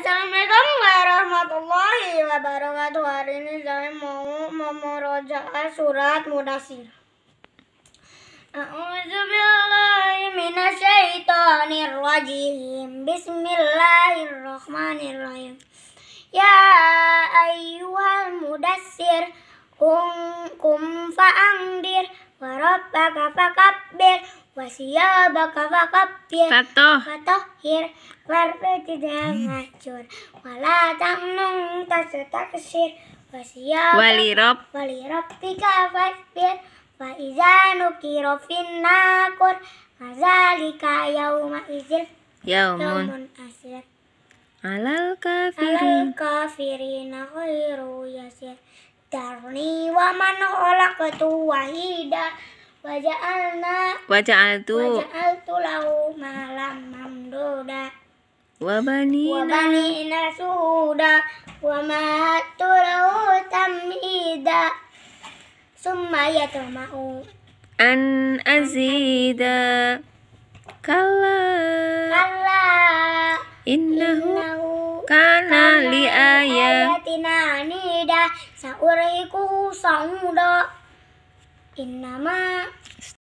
Assalamualaikum warahmatullahi wabarakatuh Hari ini saya mau memurojaah surat mudasir A'udzubillahiminasyaitonirrojim Bismillahirrohmanirrohim Ya ayyuhal mudasir Kum, kum fa'angdir Warabbaka fa'kal Wasya baka baka pir Fatoh hir Warpe tidak ngacur Wala tangnung tasu taksir Wasya Walirop Walirop pika fasbir Wa iza nukiro finnakur Mazalika yauma izil Yaumun ya asir Alal kafirin Alal kafirin khairu yasir Darni wa man ketua wahida Waja'alna Waja'altu tu lau malam mamduda Wabanina Wabanina suhuda Wamahatu lahu tamhida Summa yatama'u An azida Kala Kala Innahu, Innahu Kana li ayatina nida Sa'uriku sa'uda in Mama.